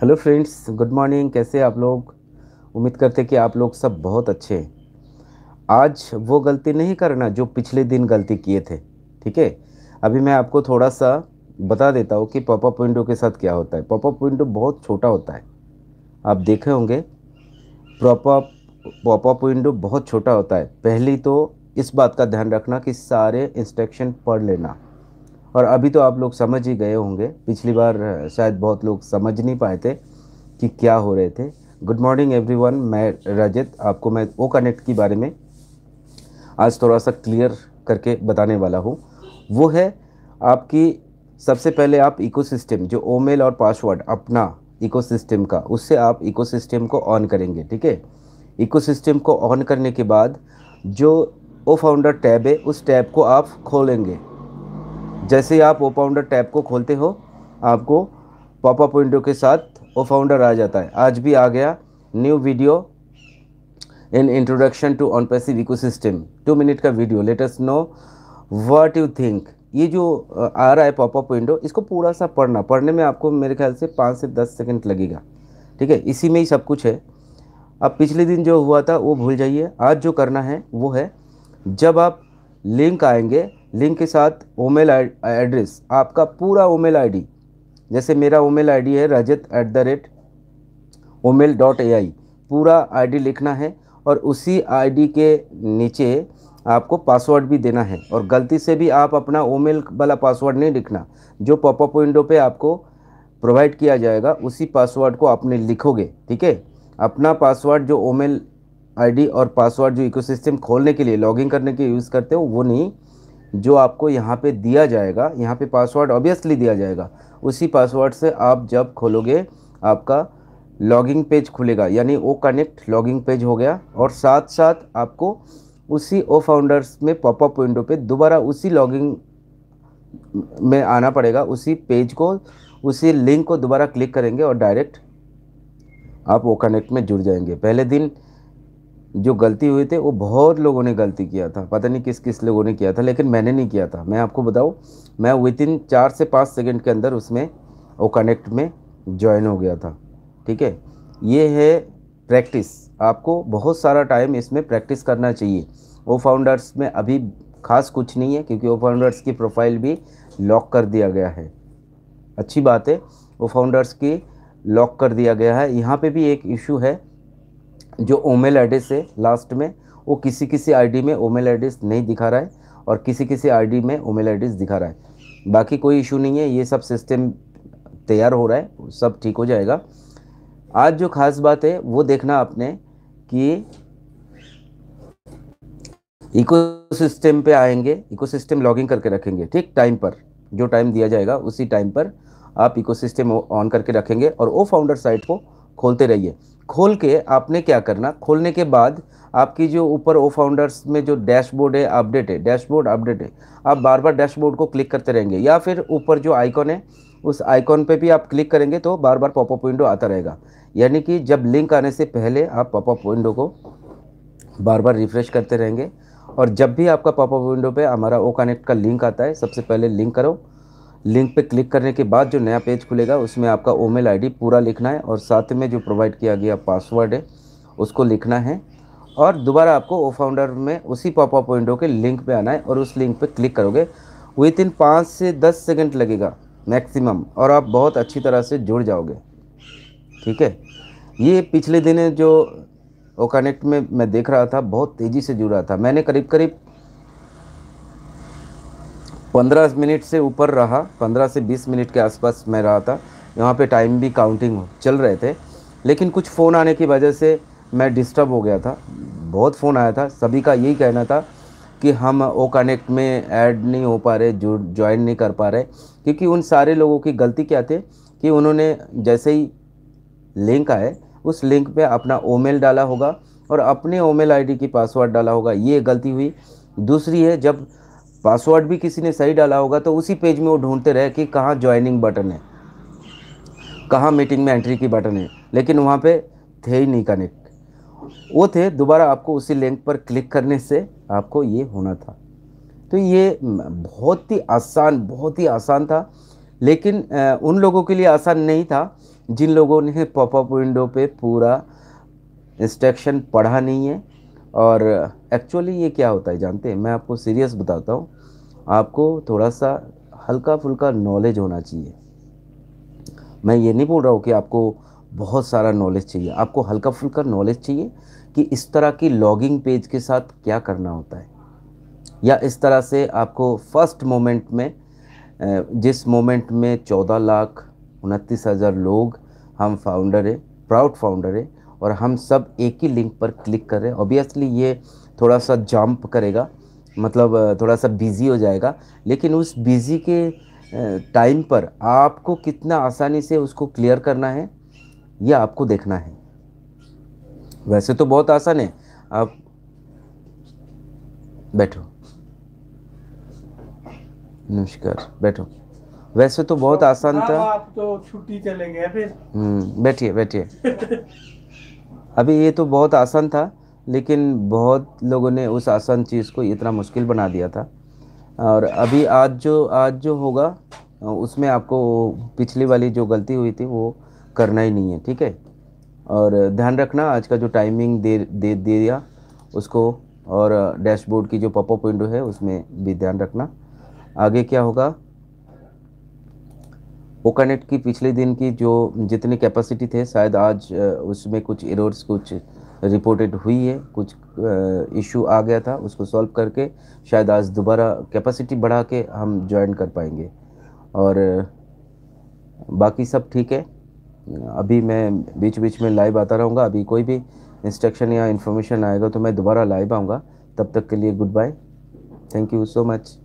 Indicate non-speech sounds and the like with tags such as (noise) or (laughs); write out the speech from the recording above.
hello friends good morning कैसे आप लोग उम्मीद करते कि आप लोग सब बहुत अच्छे हैं आज वो गलती नहीं करना जो पिछले दिन गलती किए थे ठीक है अभी मैं आपको थोड़ा सा बता देता हूँ कि पॉपअप विंडो के साथ क्या होता है पॉपअप विंडो बहुत छोटा होता है आप देखे होंगे पॉपअप पॉपअप विंडो बहुत छोटा होता है पहली तो इस बात का ध्यान रखना कि सारे इंस्ट्रक्शन पढ़ लेना और अभी तो आप लोग समझ ही गए होंगे पिछली बार शायद बहुत लोग समझ नहीं पाए थे कि क्या हो रहे थे गुड मॉर्निंग एवरीवन मैं रजत आपको मैं ओ कनेक्ट के बारे में आज थोड़ा सा क्लियर करके बताने वाला हूँ वो है आपकी सबसे पहले आप इकोसिस्टम जो ओमेल और पासवर्ड अपना इकोसिस्टम का उससे आप इकोसिस्टम को ऑन करेंगे ठीक है इकोसिस्टम को ऑन करने के बाद जो ओ फाउंडर टैब है उस टैब को आप खोलेंगे जैसे ही आप ओ फाउंडर टैब को खोलते हो आपको पॉपअप विंडो के साथ ओ फाउंडर आ जाता है आज भी आ गया new video in introduction to on passive eco system two minute का video latest no what you think ये जो आ रहा है पॉपअप विंडो इसको पूरा सा पढ़ना पढ़ने में आपको मेरे ख्याल से पाँच से दस सेकेंड लगेगा ठीक है इसी में ही सब कुछ है अब पिछले दिन जो हुआ था वो भूल जाइए आज जो करना है वो है जब आप लिंक आएंगे लिंक के साथ ओमेल एड्रेस आपका पूरा ओमेल आईडी जैसे मेरा ओमेल आईडी है Rajat at the rate email dot A I पूरा आईडी लिखना है और उसी आईडी के नीचे आपको पासवर्ड भी देना है और गलती से भी आप अपना ओमेल वाला पासवर्ड नहीं लिखना जो पॉपअप विंडो पे आपको प्रोवाइड किया जाएगा उसी पासवर्ड को आपने लिखोगे ठीक है अपना पासवर्ड जो ओमेल आईडी और पासवर्ड जो इकोसिस्टम खोलने के लिए लॉगिन करने के यूज़ करते हो वो नहीं जो आपको यहाँ पे दिया जाएगा यहाँ पे पासवर्ड ऑब्वियसली दिया जाएगा उसी पासवर्ड से आप जब खोलोगे आपका लॉगिंग पेज खुलेगा यानी ओ कनेक्ट लॉगिंग पेज हो गया और साथ साथ आपको उसी ओ फाउंडर्स में पॉपअप विंडो पे दोबारा उसी लॉगिंग में आना पड़ेगा उसी पेज को उसी लिंक को दोबारा क्लिक करेंगे और डायरेक्ट आप ओ कनेक्ट में जुड़ जाएंगे पहले दिन जो गलती हुई थी वो बहुत लोगों ने गलती किया था पता नहीं किस किस लोगों ने किया था लेकिन मैंने नहीं किया था मैं आपको बताऊँ मैं विद इन चार से पाँच सेकेंड के अंदर उसमें वो कनेक्ट में ज्वाइन हो गया था ठीक है ये है प्रैक्टिस आपको बहुत सारा टाइम इसमें प्रैक्टिस करना चाहिए वो फाउंडर्स में अभी खास कुछ नहीं है क्योंकि वो फाउंडर्स की प्रोफाइल भी लॉक कर दिया गया है अच्छी बात है वो फाउंडर्स की लॉक कर दिया गया है यहाँ पे भी एक इशू है जो ओमेल एड्रेस है लास्ट में वो किसी किसी आईडी में ओमेल एड्रेस नहीं दिखा रहा है और किसी किसी आईडी में ओमेल एड्रेस दिखा रहा है बाकी कोई इशू नहीं है ये सब सिस्टम तैयार हो रहा है सब ठीक हो जाएगा आज जो खास बात है वो देखना आपने कि इकोसिस्टम पे आएंगे इकोसिस्टम लॉगिंग करके रखेंगे ठीक टाइम पर जो टाइम दिया जाएगा उसी टाइम पर आप इकोसिस्टम ऑन करके रखेंगे और वो फाउंडर साइट को खोलते रहिए खोल के आपने क्या करना खोलने के बाद आपकी जो ऊपर ओ फाउंडर्स में जो डैशबोर्ड है अपडेट है डैशबोर्ड अपडेट है आप बार बार डैशबोर्ड को क्लिक करते रहेंगे या फिर ऊपर जो आइकॉन है उस आइकॉन पे भी आप क्लिक करेंगे तो बार बार पॉपअप विंडो आता रहेगा यानी कि जब लिंक आने से पहले आप पॉपअप विंडो को बार बार रिफ्रेश करते रहेंगे और जब भी आपका पॉपअप विंडो पे हमारा ओ कनेक्ट का लिंक आता है सबसे पहले लिंक करो लिंक पे क्लिक करने के बाद जो नया पेज खुलेगा उसमें आपका ओमेल आईडी पूरा लिखना है और साथ में जो प्रोवाइड किया गया पासवर्ड है उसको लिखना है और दोबारा आपको ओ फाउंडर में उसी पॉपअप विंडो के लिंक पे आना है और उस लिंक पे क्लिक करोगे विद इन पाँच से दस सेकंड लगेगा मैक्सिमम और आप बहुत अच्छी तरह से जुड़ जाओगे ठीक है ये पिछले दिन जो ओ कनेक्ट में मैं देख रहा था बहुत तेज़ी से जुड़ रहा था मैंने करीब करीब पंद्रह मिनट से ऊपर रहा पंद्रह से बीस मिनट के आसपास मैं रहा था यहाँ पे टाइम भी काउंटिंग चल रहे थे लेकिन कुछ फ़ोन आने की वजह से मैं डिस्टर्ब हो गया था बहुत फ़ोन आया था सभी का यही कहना था कि हम ओ कनेक्ट में ऐड नहीं हो पा रहे जो ज्वाइन नहीं कर पा रहे क्योंकि उन सारे लोगों की गलती क्या थी कि उन्होंने जैसे ही लिंक आए उस लिंक पे अपना ओमेल डाला होगा और अपने ओमेल आईडी की पासवर्ड डाला होगा ये गलती हुई दूसरी है जब पासवर्ड भी किसी ने सही डाला होगा तो उसी पेज में वो ढूंढते रहे कि कहाँ ज्वाइनिंग बटन है कहाँ मीटिंग में एंट्री की बटन है लेकिन वहाँ पे थे ही नहीं कनेक्ट वो थे दोबारा आपको उसी लिंक पर क्लिक करने से आपको ये होना था तो ये बहुत ही आसान बहुत ही आसान था लेकिन उन लोगों के लिए आसान नहीं था जिन लोगों ने पॉपअप विंडो पे पूरा इंस्ट्रक्शन पढ़ा नहीं है और एक्चुअली ये क्या होता है जानते हैं मैं आपको सीरियस बताता हूँ आपको थोड़ा सा हल्का फुल्का नॉलेज होना चाहिए मैं ये नहीं बोल रहा हूँ कि आपको बहुत सारा नॉलेज चाहिए आपको हल्का फुल्का नॉलेज चाहिए कि इस तरह की लॉगिंग पेज के साथ क्या करना होता है या इस तरह से आपको फर्स्ट मोमेंट में जिस मोमेंट में चौदह लाख उनतीस हज़ार लोग हम फाउंडर हैं प्राउड फाउंडर हैं और हम सब एक ही लिंक पर क्लिक कर रहे हैं ऑब्वियसली ये थोड़ा सा जंप करेगा मतलब थोड़ा सा बिज़ी हो जाएगा लेकिन उस बिज़ी के टाइम पर आपको कितना आसानी से उसको क्लियर करना है यह आपको देखना है वैसे तो बहुत आसान है आप बैठो नमस्कार बैठो वैसे तो बहुत आसान था आप तो छुट्टी चलेंगे फिर हम्म बैठिए बैठिए (laughs) अभी ये तो बहुत आसान था लेकिन बहुत लोगों ने उस आसान चीज़ को इतना मुश्किल बना दिया था और अभी आज जो आज जो होगा उसमें आपको पिछली वाली जो गलती हुई थी वो करना ही नहीं है ठीक है और ध्यान रखना आज का जो टाइमिंग दे दे दिया उसको और डैशबोर्ड की जो पॉपअप विंडो है उसमें भी ध्यान रखना आगे क्या होगा ओकानेट की पिछले दिन की जो जितनी कैपेसिटी थे शायद आज उसमें कुछ एरर्स कुछ रिपोर्टेड हुई है कुछ इशू आ गया था उसको सॉल्व करके शायद आज दोबारा कैपेसिटी बढ़ा के हम ज्वाइन कर पाएंगे और बाकी सब ठीक है अभी मैं बीच बीच में लाइव आता रहूँगा अभी कोई भी इंस्ट्रक्शन या इन्फॉर्मेशन आएगा तो मैं दोबारा लाइव आऊँगा तब तक के लिए goodbye thank you so much